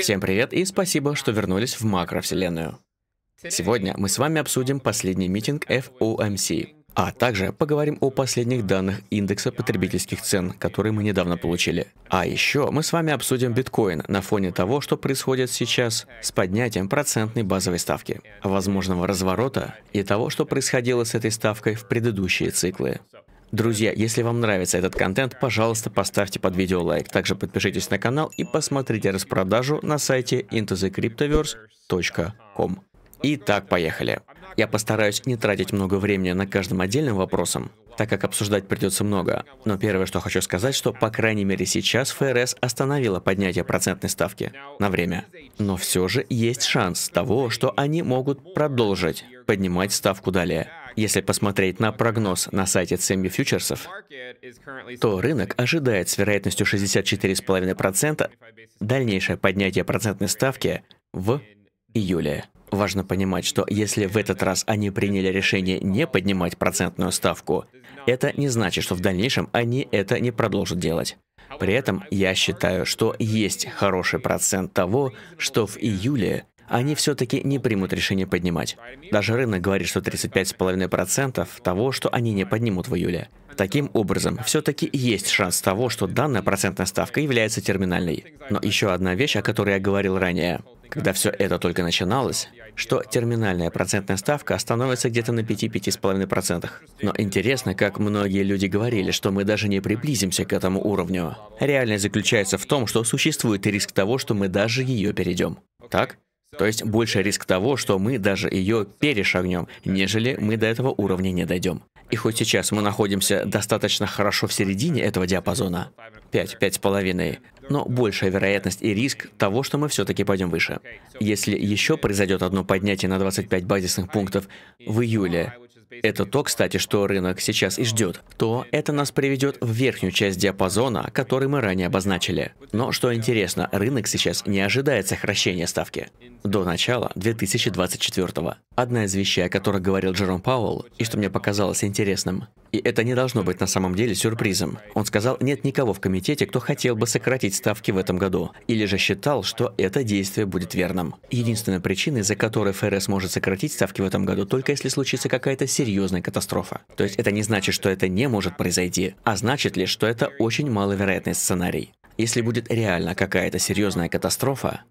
Всем привет и спасибо, что вернулись в макро вселенную. Сегодня мы с вами обсудим последний митинг FOMC, а также поговорим о последних данных индекса потребительских цен, которые мы недавно получили. А еще мы с вами обсудим биткоин на фоне того, что происходит сейчас с поднятием процентной базовой ставки, возможного разворота и того, что происходило с этой ставкой в предыдущие циклы. Друзья, если вам нравится этот контент, пожалуйста, поставьте под видео лайк. Также подпишитесь на канал и посмотрите распродажу на сайте intothecryptoverse.com. Итак, поехали. Я постараюсь не тратить много времени на каждом отдельным вопросом, так как обсуждать придется много. Но первое, что хочу сказать, что, по крайней мере, сейчас ФРС остановила поднятие процентной ставки на время. Но все же есть шанс того, что они могут продолжить поднимать ставку далее. Если посмотреть на прогноз на сайте CME Futures, то рынок ожидает с вероятностью 64,5% дальнейшее поднятие процентной ставки в июле. Важно понимать, что если в этот раз они приняли решение не поднимать процентную ставку, это не значит, что в дальнейшем они это не продолжат делать. При этом я считаю, что есть хороший процент того, что в июле они все-таки не примут решение поднимать. Даже рынок говорит, что 35,5% того, что они не поднимут в июле. Таким образом, все-таки есть шанс того, что данная процентная ставка является терминальной. Но еще одна вещь, о которой я говорил ранее когда все это только начиналось, что терминальная процентная ставка становится где-то на 5-5,5%. Но интересно, как многие люди говорили, что мы даже не приблизимся к этому уровню. Реальность заключается в том, что существует риск того, что мы даже ее перейдем. Так? То есть больше риск того, что мы даже ее перешагнем, нежели мы до этого уровня не дойдем. И хоть сейчас мы находимся достаточно хорошо в середине этого диапазона, 5-5,5, но большая вероятность и риск того, что мы все-таки пойдем выше. Если еще произойдет одно поднятие на 25 базисных пунктов в июле, это то, кстати, что рынок сейчас и ждет. То это нас приведет в верхнюю часть диапазона, который мы ранее обозначили. Но что интересно, рынок сейчас не ожидает сокращения ставки до начала 2024 -го. Одна из вещей, о которой говорил Джером Пауэлл, и что мне показалось интересным, и это не должно быть на самом деле сюрпризом. Он сказал, нет никого в комитете, кто хотел бы сократить ставки в этом году, или же считал, что это действие будет верным. Единственная причина, из-за которой ФРС может сократить ставки в этом году, только если случится какая-то серьезная катастрофа. То есть это не значит, что это не может произойти, а значит лишь, что это очень маловероятный сценарий. Если будет реально какая-то серьезная катастрофа,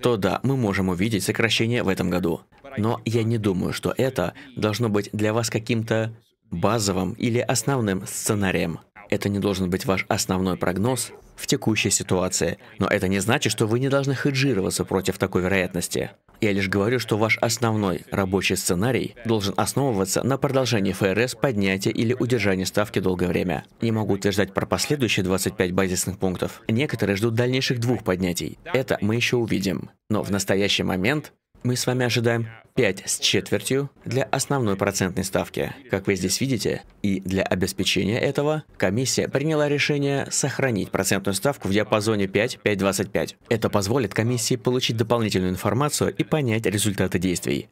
то да, мы можем увидеть сокращение в этом году. Но я не думаю, что это должно быть для вас каким-то базовым или основным сценарием. Это не должен быть ваш основной прогноз в текущей ситуации, но это не значит, что вы не должны хеджироваться против такой вероятности. Я лишь говорю, что ваш основной рабочий сценарий должен основываться на продолжении ФРС поднятия или удержания ставки долгое время. Не могу утверждать про последующие 25 базисных пунктов. Некоторые ждут дальнейших двух поднятий. Это мы еще увидим. Но в настоящий момент мы с вами ожидаем 5 с четвертью для основной процентной ставки, как вы здесь видите, и для обеспечения этого комиссия приняла решение сохранить процентную ставку в диапазоне 5-5,25. Это позволит комиссии получить дополнительную информацию и понять результаты действий.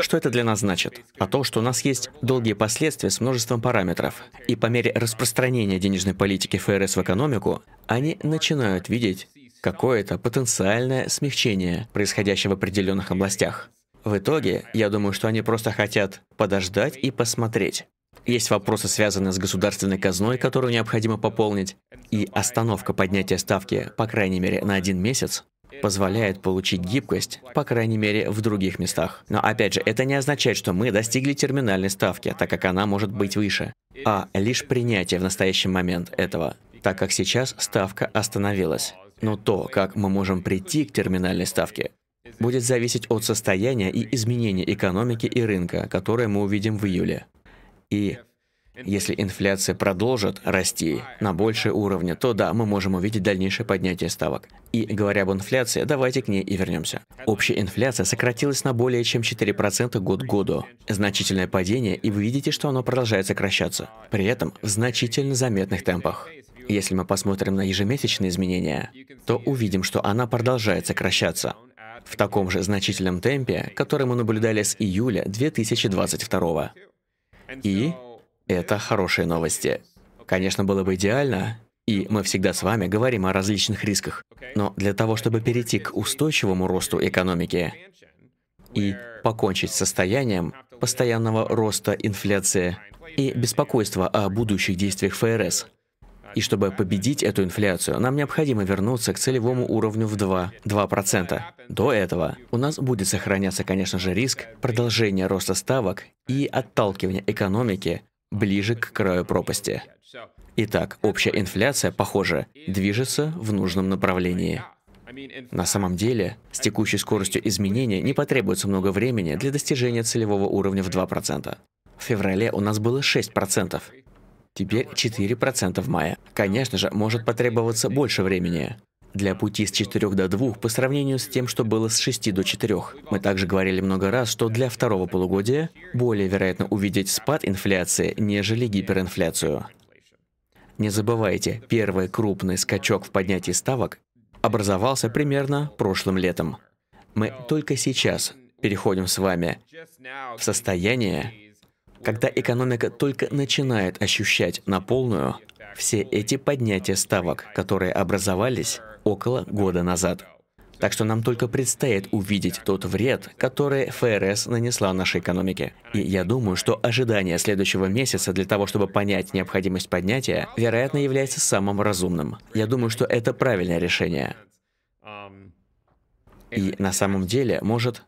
Что это для нас значит? А то, что у нас есть долгие последствия с множеством параметров, и по мере распространения денежной политики ФРС в экономику, они начинают видеть какое-то потенциальное смягчение, происходящее в определенных областях. В итоге, я думаю, что они просто хотят подождать и посмотреть. Есть вопросы, связанные с государственной казной, которую необходимо пополнить, и остановка поднятия ставки, по крайней мере, на один месяц, позволяет получить гибкость, по крайней мере, в других местах. Но опять же, это не означает, что мы достигли терминальной ставки, так как она может быть выше, а лишь принятие в настоящий момент этого, так как сейчас ставка остановилась. Но то, как мы можем прийти к терминальной ставке, будет зависеть от состояния и изменения экономики и рынка, которые мы увидим в июле. И если инфляция продолжит расти на большие уровни, то да, мы можем увидеть дальнейшее поднятие ставок. И говоря об инфляции, давайте к ней и вернемся. Общая инфляция сократилась на более чем 4% год к году. Значительное падение, и вы видите, что оно продолжает сокращаться. При этом в значительно заметных темпах. Если мы посмотрим на ежемесячные изменения, то увидим, что она продолжает сокращаться в таком же значительном темпе, который мы наблюдали с июля 2022. И это хорошие новости. Конечно, было бы идеально, и мы всегда с вами говорим о различных рисках, но для того, чтобы перейти к устойчивому росту экономики и покончить с состоянием постоянного роста инфляции и беспокойства о будущих действиях ФРС, и чтобы победить эту инфляцию, нам необходимо вернуться к целевому уровню в 2, 2%. До этого у нас будет сохраняться, конечно же, риск продолжения роста ставок и отталкивания экономики ближе к краю пропасти. Итак, общая инфляция, похоже, движется в нужном направлении. На самом деле, с текущей скоростью изменения не потребуется много времени для достижения целевого уровня в 2%. В феврале у нас было 6%, Теперь 4% в мае. Конечно же, может потребоваться больше времени для пути с 4 до 2 по сравнению с тем, что было с 6 до 4. Мы также говорили много раз, что для второго полугодия более вероятно увидеть спад инфляции, нежели гиперинфляцию. Не забывайте, первый крупный скачок в поднятии ставок образовался примерно прошлым летом. Мы только сейчас переходим с вами в состояние, когда экономика только начинает ощущать на полную все эти поднятия ставок, которые образовались около года назад. Так что нам только предстоит увидеть тот вред, который ФРС нанесла нашей экономике. И я думаю, что ожидание следующего месяца для того, чтобы понять необходимость поднятия, вероятно, является самым разумным. Я думаю, что это правильное решение. И на самом деле может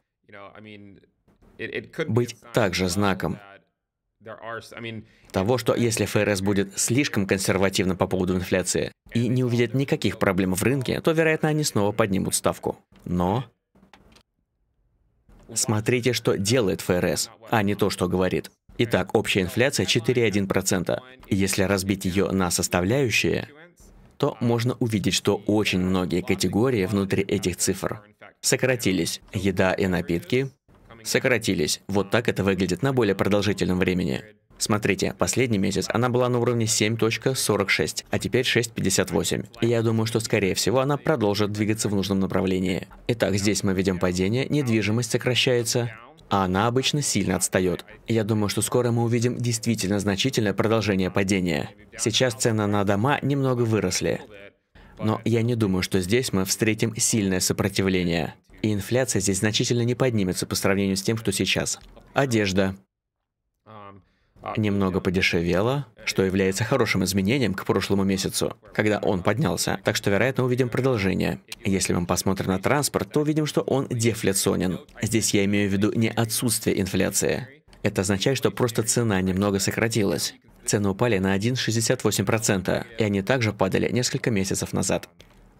быть также знаком того, что если ФРС будет слишком консервативно по поводу инфляции и не увидит никаких проблем в рынке, то, вероятно, они снова поднимут ставку. Но смотрите, что делает ФРС, а не то, что говорит. Итак, общая инфляция 4,1%. Если разбить ее на составляющие, то можно увидеть, что очень многие категории внутри этих цифр сократились. Еда и напитки, сократились. Вот так это выглядит на более продолжительном времени. Смотрите, последний месяц она была на уровне 7.46, а теперь 6.58. И я думаю, что скорее всего она продолжит двигаться в нужном направлении. Итак, здесь мы видим падение, недвижимость сокращается, а она обычно сильно отстает. Я думаю, что скоро мы увидим действительно значительное продолжение падения. Сейчас цены на дома немного выросли. Но я не думаю, что здесь мы встретим сильное сопротивление. И инфляция здесь значительно не поднимется по сравнению с тем, что сейчас. Одежда немного подешевела, что является хорошим изменением к прошлому месяцу, когда он поднялся. Так что, вероятно, увидим продолжение. Если мы посмотрим на транспорт, то увидим, что он дефляционен. Здесь я имею в виду не отсутствие инфляции. Это означает, что просто цена немного сократилась. Цены упали на 1,68%, и они также падали несколько месяцев назад.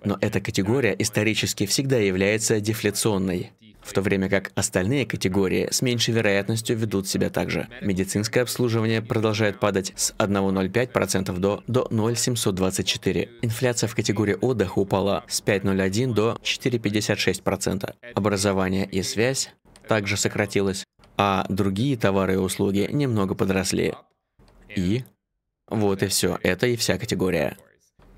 Но эта категория исторически всегда является дефляционной, в то время как остальные категории с меньшей вероятностью ведут себя так же. Медицинское обслуживание продолжает падать с 1,05% до, до 0,724. Инфляция в категории отдыха упала с 5,01 до 4,56%. Образование и связь также сократилось, а другие товары и услуги немного подросли. И вот и все, это и вся категория.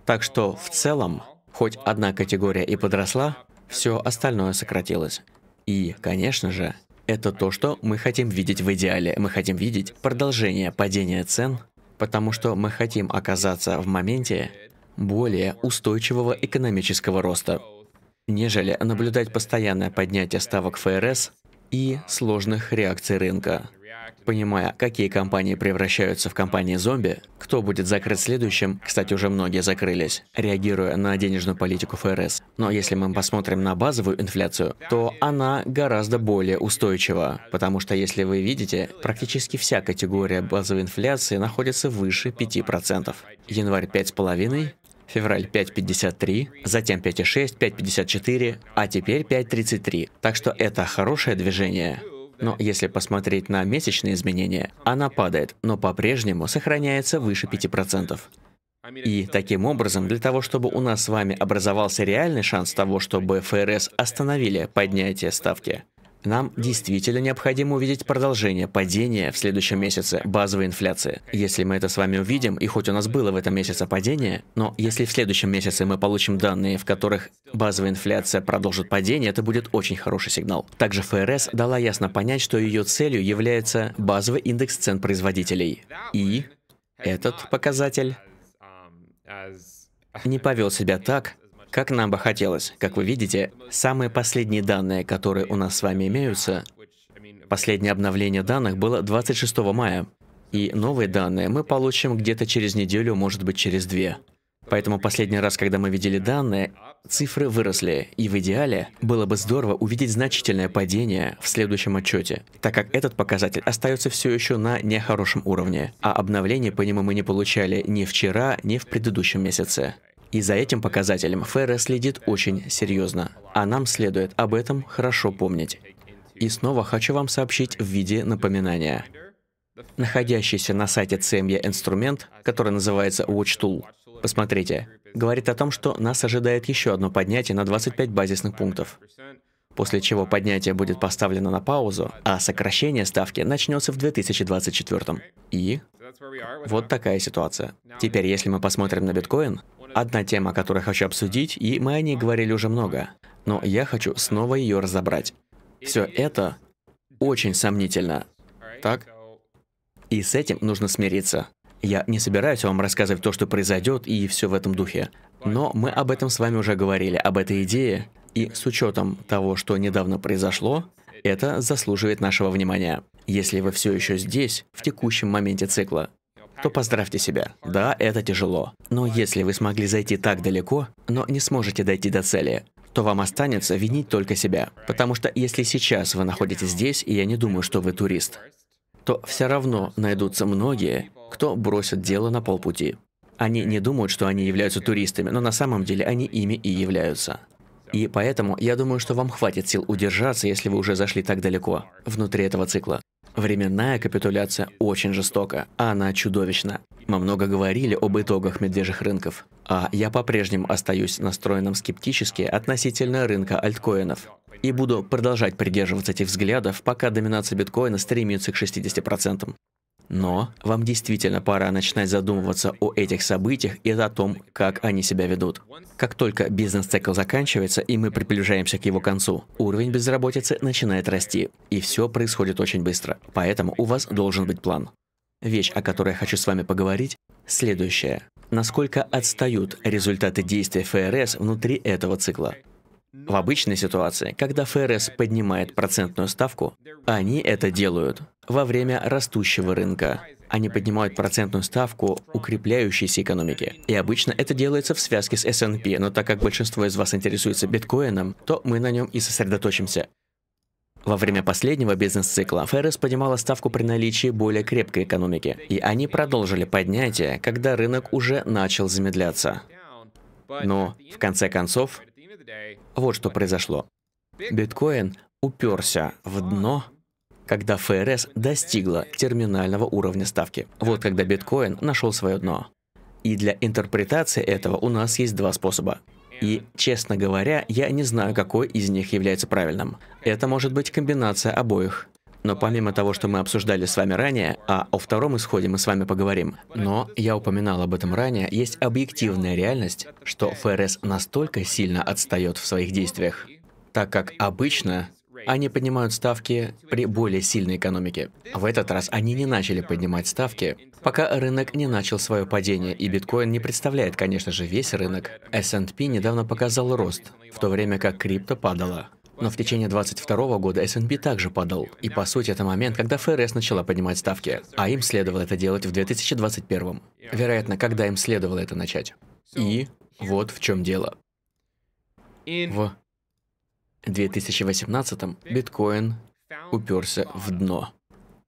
Так что в целом Хоть одна категория и подросла, все остальное сократилось. И, конечно же, это то, что мы хотим видеть в идеале. Мы хотим видеть продолжение падения цен, потому что мы хотим оказаться в моменте более устойчивого экономического роста, нежели наблюдать постоянное поднятие ставок ФРС и сложных реакций рынка. Понимая, какие компании превращаются в компании зомби, кто будет закрыт следующим, кстати, уже многие закрылись, реагируя на денежную политику ФРС. Но если мы посмотрим на базовую инфляцию, то она гораздо более устойчива, потому что, если вы видите, практически вся категория базовой инфляции находится выше 5%. Январь 5,5, февраль 5.53, затем 5.6, 5.54, а теперь 5.33. Так что это хорошее движение. Но если посмотреть на месячные изменения, она падает, но по-прежнему сохраняется выше 5%. И таким образом, для того, чтобы у нас с вами образовался реальный шанс того, чтобы ФРС остановили поднятие ставки, нам действительно необходимо увидеть продолжение падения в следующем месяце базовой инфляции. Если мы это с вами увидим, и хоть у нас было в этом месяце падение, но если в следующем месяце мы получим данные, в которых базовая инфляция продолжит падение, это будет очень хороший сигнал. Также ФРС дала ясно понять, что ее целью является базовый индекс цен производителей. И этот показатель не повел себя так, как нам бы хотелось. Как вы видите, самые последние данные, которые у нас с вами имеются, последнее обновление данных было 26 мая, и новые данные мы получим где-то через неделю, может быть, через две. Поэтому последний раз, когда мы видели данные, цифры выросли, и в идеале было бы здорово увидеть значительное падение в следующем отчете, так как этот показатель остается все еще на нехорошем уровне, а обновление по нему мы не получали ни вчера, ни в предыдущем месяце. И за этим показателем ФРС следит очень серьезно, а нам следует об этом хорошо помнить. И снова хочу вам сообщить в виде напоминания. Находящийся на сайте CME e инструмент, который называется Watch Tool, посмотрите, говорит о том, что нас ожидает еще одно поднятие на 25 базисных пунктов после чего поднятие будет поставлено на паузу, а сокращение ставки начнется в 2024. И вот такая ситуация. Теперь, если мы посмотрим на биткоин, одна тема, которую хочу обсудить, и мы о ней говорили уже много, но я хочу снова ее разобрать. Все это очень сомнительно. Так? И с этим нужно смириться. Я не собираюсь вам рассказывать то, что произойдет, и все в этом духе. Но мы об этом с вами уже говорили, об этой идее, и с учетом того, что недавно произошло, это заслуживает нашего внимания. Если вы все еще здесь, в текущем моменте цикла, то поздравьте себя. Да, это тяжело. Но если вы смогли зайти так далеко, но не сможете дойти до цели, то вам останется винить только себя. Потому что если сейчас вы находитесь здесь, и я не думаю, что вы турист, то все равно найдутся многие, кто бросит дело на полпути. Они не думают, что они являются туристами, но на самом деле они ими и являются. И поэтому я думаю, что вам хватит сил удержаться, если вы уже зашли так далеко внутри этого цикла. Временная капитуляция очень жестока, а она чудовищна. Мы много говорили об итогах медвежьих рынков, а я по-прежнему остаюсь настроенным скептически относительно рынка альткоинов. И буду продолжать придерживаться этих взглядов, пока доминация биткоина стремится к 60%. Но вам действительно пора начинать задумываться о этих событиях и о том, как они себя ведут. Как только бизнес-цикл заканчивается и мы приближаемся к его концу, уровень безработицы начинает расти, и все происходит очень быстро. Поэтому у вас должен быть план. Вещь, о которой я хочу с вами поговорить, следующая. Насколько отстают результаты действия ФРС внутри этого цикла? В обычной ситуации, когда ФРС поднимает процентную ставку, они это делают во время растущего рынка. Они поднимают процентную ставку укрепляющейся экономики. И обычно это делается в связке с S&P, но так как большинство из вас интересуется биткоином, то мы на нем и сосредоточимся. Во время последнего бизнес-цикла ФРС поднимала ставку при наличии более крепкой экономики, и они продолжили поднятие, когда рынок уже начал замедляться. Но, в конце концов, вот что произошло. Биткоин уперся в дно, когда ФРС достигла терминального уровня ставки. Вот когда биткоин нашел свое дно. И для интерпретации этого у нас есть два способа. И, честно говоря, я не знаю, какой из них является правильным. Это может быть комбинация обоих. Но помимо того, что мы обсуждали с вами ранее, а о втором исходе мы с вами поговорим, но я упоминал об этом ранее, есть объективная реальность, что ФРС настолько сильно отстает в своих действиях, так как обычно они поднимают ставки при более сильной экономике. В этот раз они не начали поднимать ставки, пока рынок не начал свое падение, и биткоин не представляет, конечно же, весь рынок. S&P недавно показал рост, в то время как крипто падала. Но в течение 22 года S&P также падал. И по сути это момент, когда ФРС начала поднимать ставки. А им следовало это делать в 2021. Вероятно, когда им следовало это начать. И вот в чем дело. В 2018 биткоин уперся в дно.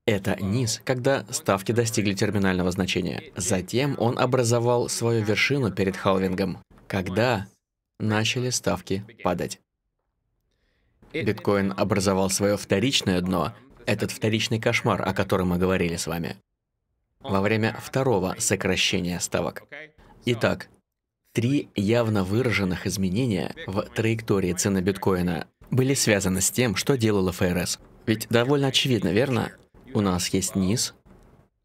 Это низ, когда ставки достигли терминального значения. Затем он образовал свою вершину перед халвингом, когда начали ставки падать. Биткоин образовал свое вторичное дно, этот вторичный кошмар, о котором мы говорили с вами, во время второго сокращения ставок. Итак, три явно выраженных изменения в траектории цены биткоина были связаны с тем, что делала ФРС. Ведь довольно очевидно, верно? У нас есть низ,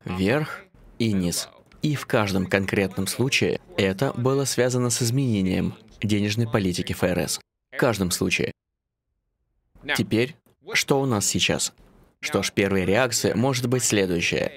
вверх и низ. И в каждом конкретном случае это было связано с изменением денежной политики ФРС. В каждом случае. Теперь, что у нас сейчас? Что ж, первая реакция может быть следующая.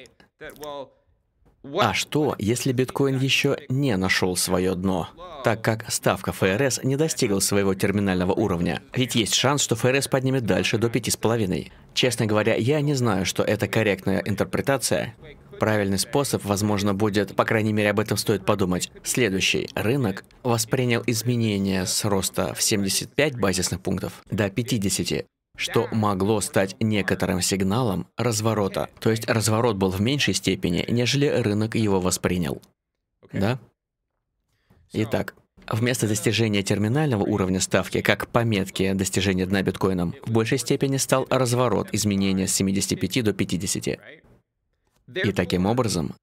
А что, если биткоин еще не нашел свое дно, так как ставка ФРС не достигла своего терминального уровня? Ведь есть шанс, что ФРС поднимет дальше до 5,5. Честно говоря, я не знаю, что это корректная интерпретация, Правильный способ, возможно, будет, по крайней мере, об этом стоит подумать. Следующий. Рынок воспринял изменения с роста в 75 базисных пунктов до 50 что могло стать некоторым сигналом разворота. То есть разворот был в меньшей степени, нежели рынок его воспринял. Да? Итак, вместо достижения терминального уровня ставки, как пометки достижения дна биткоином, в большей степени стал разворот изменения с 75 до 50. И таким образом,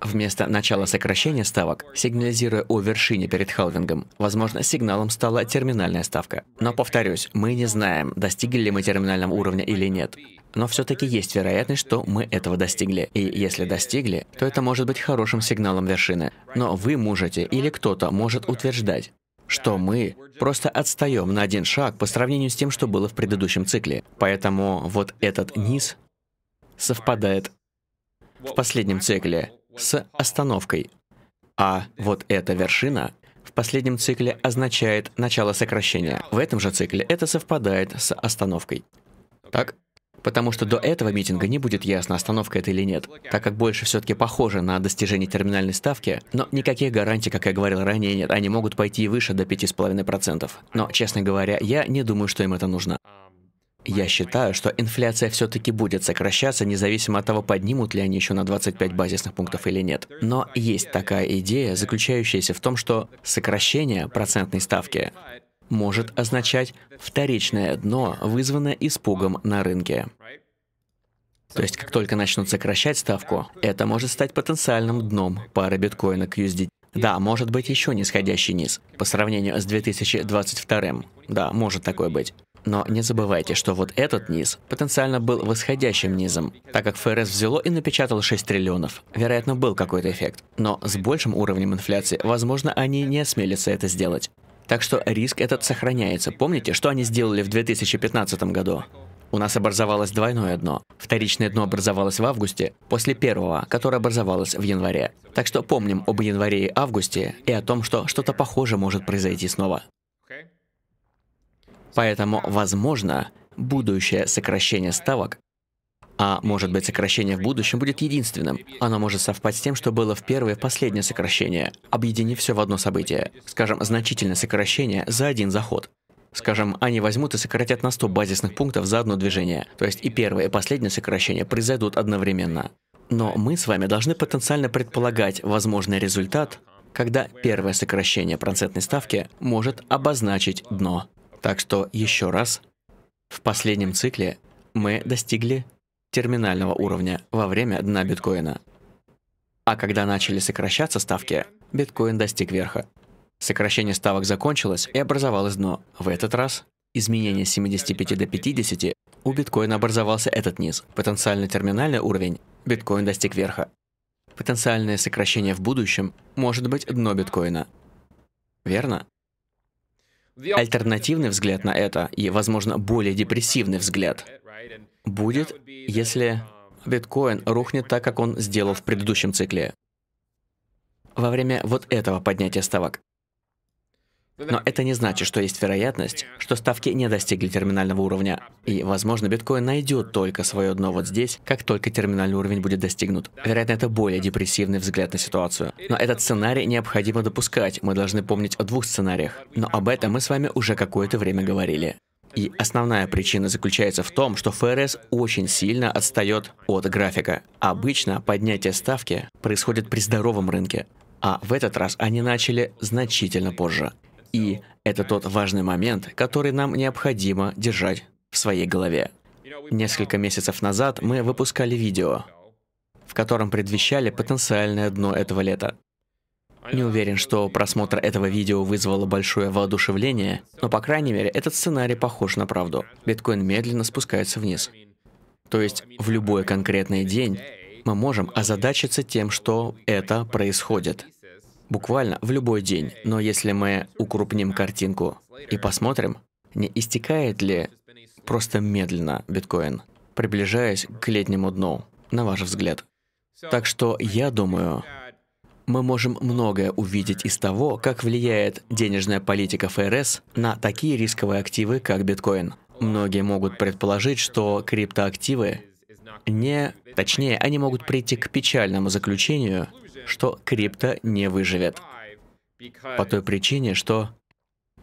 вместо начала сокращения ставок, сигнализируя о вершине перед халвингом, возможно, сигналом стала терминальная ставка. Но повторюсь, мы не знаем, достигли ли мы терминального уровня или нет. Но все-таки есть вероятность, что мы этого достигли. И если достигли, то это может быть хорошим сигналом вершины. Но вы можете или кто-то может утверждать, что мы просто отстаем на один шаг по сравнению с тем, что было в предыдущем цикле. Поэтому вот этот низ совпадает в последнем цикле с остановкой. А вот эта вершина в последнем цикле означает начало сокращения. В этом же цикле это совпадает с остановкой. Так? Потому что до этого митинга не будет ясно, остановка это или нет, так как больше все-таки похоже на достижение терминальной ставки, но никаких гарантий, как я говорил ранее, нет, они могут пойти выше до 5,5%. Но, честно говоря, я не думаю, что им это нужно. Я считаю, что инфляция все-таки будет сокращаться, независимо от того, поднимут ли они еще на 25 базисных пунктов или нет. Но есть такая идея, заключающаяся в том, что сокращение процентной ставки может означать вторичное дно, вызванное испугом на рынке. То есть, как только начнут сокращать ставку, это может стать потенциальным дном пары биткоина к USDT. Да, может быть еще нисходящий низ по сравнению с 2022. Да, может такое быть. Но не забывайте, что вот этот низ потенциально был восходящим низом, так как ФРС взяло и напечатало 6 триллионов. Вероятно, был какой-то эффект. Но с большим уровнем инфляции, возможно, они не осмелятся это сделать. Так что риск этот сохраняется. Помните, что они сделали в 2015 году? У нас образовалось двойное дно. Вторичное дно образовалось в августе, после первого, которое образовалось в январе. Так что помним об январе и августе и о том, что что-то похожее может произойти снова. Поэтому, возможно, будущее сокращение ставок, а может быть сокращение в будущем будет единственным, оно может совпасть с тем, что было в первое и последнее сокращение, объединив все в одно событие. Скажем, значительное сокращение за один заход. Скажем, они возьмут и сократят на 100 базисных пунктов за одно движение. То есть и первое, и последнее сокращение произойдут одновременно. Но мы с вами должны потенциально предполагать возможный результат, когда первое сокращение процентной ставки может обозначить дно. Так что еще раз, в последнем цикле мы достигли терминального уровня во время дна биткоина. А когда начали сокращаться ставки, биткоин достиг верха. Сокращение ставок закончилось и образовалось дно. В этот раз изменение с 75 до 50 у биткоина образовался этот низ. Потенциально терминальный уровень биткоин достиг верха. Потенциальное сокращение в будущем может быть дно биткоина. Верно? Альтернативный взгляд на это и, возможно, более депрессивный взгляд будет, если биткоин рухнет так, как он сделал в предыдущем цикле. Во время вот этого поднятия ставок. Но это не значит, что есть вероятность, что ставки не достигли терминального уровня. И, возможно, биткоин найдет только свое дно вот здесь, как только терминальный уровень будет достигнут. Вероятно, это более депрессивный взгляд на ситуацию. Но этот сценарий необходимо допускать, мы должны помнить о двух сценариях. Но об этом мы с вами уже какое-то время говорили. И основная причина заключается в том, что ФРС очень сильно отстает от графика. Обычно поднятие ставки происходит при здоровом рынке, а в этот раз они начали значительно позже. И это тот важный момент, который нам необходимо держать в своей голове. Несколько месяцев назад мы выпускали видео, в котором предвещали потенциальное дно этого лета. Не уверен, что просмотр этого видео вызвало большое воодушевление, но, по крайней мере, этот сценарий похож на правду. Биткоин медленно спускается вниз. То есть в любой конкретный день мы можем озадачиться тем, что это происходит буквально в любой день. Но если мы укрупним картинку и посмотрим, не истекает ли просто медленно биткоин, приближаясь к летнему дну, на ваш взгляд? Так что я думаю, мы можем многое увидеть из того, как влияет денежная политика ФРС на такие рисковые активы, как биткоин. Многие могут предположить, что криптоактивы не... Точнее, они могут прийти к печальному заключению, что крипто не выживет. По той причине, что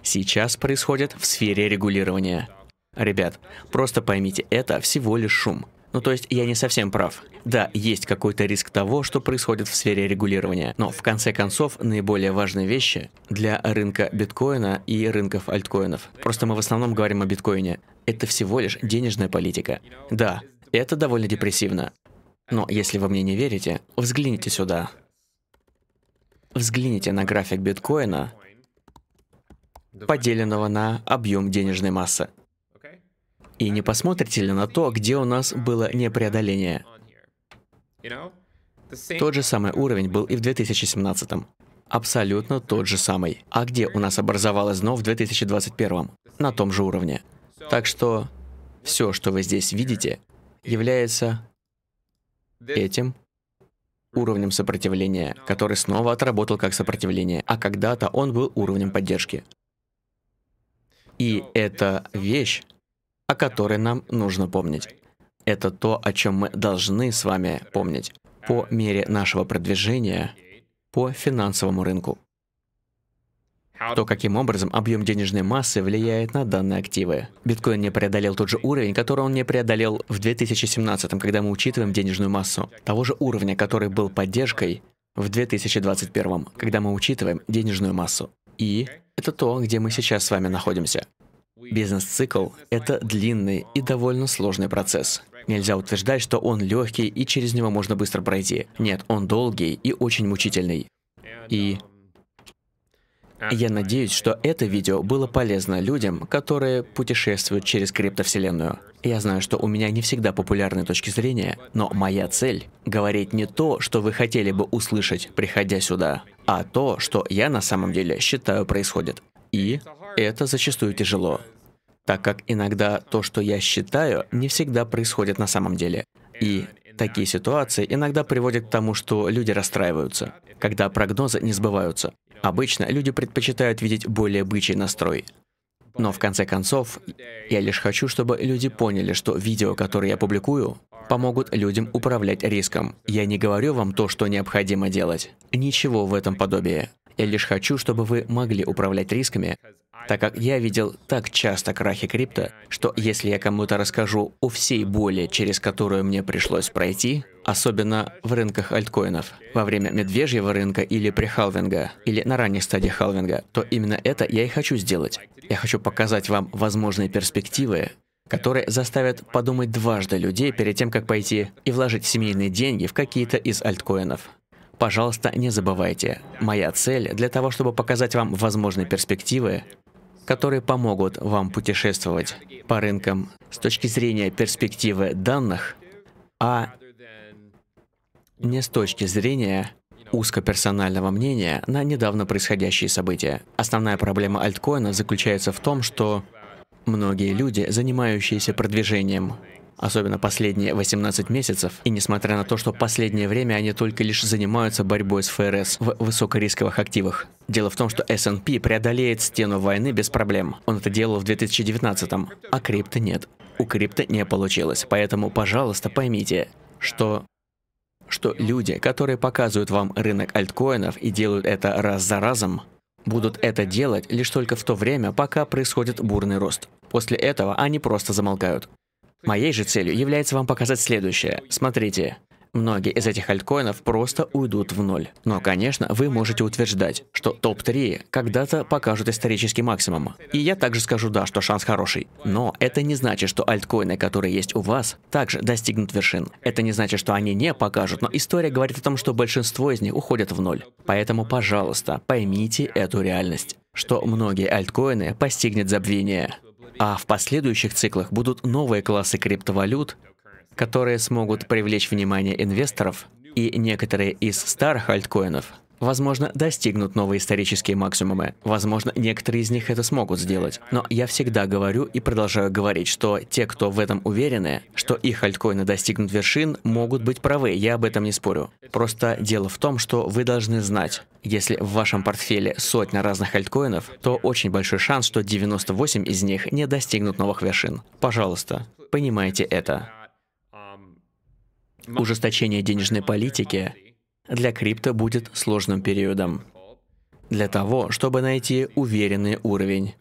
сейчас происходит в сфере регулирования. Ребят, просто поймите, это всего лишь шум. Ну то есть я не совсем прав. Да, есть какой-то риск того, что происходит в сфере регулирования, но в конце концов наиболее важные вещи для рынка биткоина и рынков альткоинов. Просто мы в основном говорим о биткоине. Это всего лишь денежная политика. Да, это довольно депрессивно. Но если вы мне не верите, взгляните сюда. Взгляните на график биткоина, поделенного на объем денежной массы. И не посмотрите ли на то, где у нас было непреодоление? Тот же самый уровень был и в 2017. м Абсолютно тот же самый. А где у нас образовалось дно в 2021? На том же уровне. Так что все, что вы здесь видите, является этим уровнем сопротивления, который снова отработал как сопротивление, а когда-то он был уровнем поддержки. И это вещь, о которой нам нужно помнить. Это то, о чем мы должны с вами помнить по мере нашего продвижения по финансовому рынку то каким образом объем денежной массы влияет на данные активы. Биткоин не преодолел тот же уровень, который он не преодолел в 2017, когда мы учитываем денежную массу, того же уровня, который был поддержкой в 2021, когда мы учитываем денежную массу. И это то, где мы сейчас с вами находимся. Бизнес-цикл — это длинный и довольно сложный процесс. Нельзя утверждать, что он легкий и через него можно быстро пройти. Нет, он долгий и очень мучительный. И я надеюсь, что это видео было полезно людям, которые путешествуют через криптовселенную. Я знаю, что у меня не всегда популярные точки зрения, но моя цель — говорить не то, что вы хотели бы услышать, приходя сюда, а то, что я на самом деле считаю происходит. И это зачастую тяжело, так как иногда то, что я считаю, не всегда происходит на самом деле. И Такие ситуации иногда приводят к тому, что люди расстраиваются, когда прогнозы не сбываются. Обычно люди предпочитают видеть более бычий настрой. Но в конце концов, я лишь хочу, чтобы люди поняли, что видео, которые я публикую, помогут людям управлять риском. Я не говорю вам то, что необходимо делать. Ничего в этом подобии. Я лишь хочу, чтобы вы могли управлять рисками, так как я видел так часто крахи крипто, что если я кому-то расскажу о всей боли, через которую мне пришлось пройти, особенно в рынках альткоинов, во время медвежьего рынка или при халвинга, или на ранней стадии халвинга, то именно это я и хочу сделать. Я хочу показать вам возможные перспективы, которые заставят подумать дважды людей перед тем, как пойти и вложить семейные деньги в какие-то из альткоинов. Пожалуйста, не забывайте, моя цель для того, чтобы показать вам возможные перспективы, которые помогут вам путешествовать по рынкам с точки зрения перспективы данных, а не с точки зрения узкоперсонального мнения на недавно происходящие события. Основная проблема альткоина заключается в том, что многие люди, занимающиеся продвижением особенно последние 18 месяцев, и несмотря на то, что последнее время они только лишь занимаются борьбой с ФРС в высокорисковых активах. Дело в том, что S&P преодолеет стену войны без проблем. Он это делал в 2019, м а крипто нет. У крипто не получилось, поэтому, пожалуйста, поймите, что что люди, которые показывают вам рынок альткоинов и делают это раз за разом, будут это делать лишь только в то время, пока происходит бурный рост. После этого они просто замолкают. Моей же целью является вам показать следующее. Смотрите. Многие из этих альткоинов просто уйдут в ноль. Но, конечно, вы можете утверждать, что топ-3 когда-то покажут исторический максимум. И я также скажу да, что шанс хороший. Но это не значит, что альткоины, которые есть у вас, также достигнут вершин. Это не значит, что они не покажут, но история говорит о том, что большинство из них уходят в ноль. Поэтому, пожалуйста, поймите эту реальность, что многие альткоины постигнет забвение. А в последующих циклах будут новые классы криптовалют, которые смогут привлечь внимание инвесторов и некоторые из старых альткоинов – Возможно, достигнут новые исторические максимумы. Возможно, некоторые из них это смогут сделать. Но я всегда говорю и продолжаю говорить, что те, кто в этом уверены, что их альткоины достигнут вершин, могут быть правы, я об этом не спорю. Просто дело в том, что вы должны знать, если в вашем портфеле сотня разных альткоинов, то очень большой шанс, что 98 из них не достигнут новых вершин. Пожалуйста, понимайте это. Ужесточение денежной политики для крипто будет сложным периодом. Для того, чтобы найти уверенный уровень.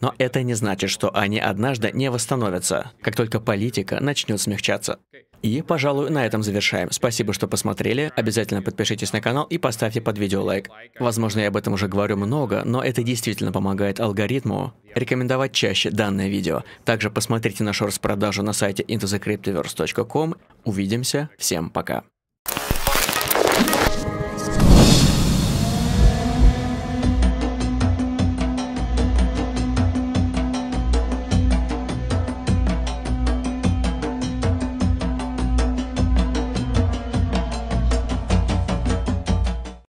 Но это не значит, что они однажды не восстановятся, как только политика начнет смягчаться. И, пожалуй, на этом завершаем. Спасибо, что посмотрели. Обязательно подпишитесь на канал и поставьте под видео лайк. Возможно, я об этом уже говорю много, но это действительно помогает алгоритму рекомендовать чаще данное видео. Также посмотрите нашу распродажу на сайте intothecryptoverse.com. Увидимся. Всем пока.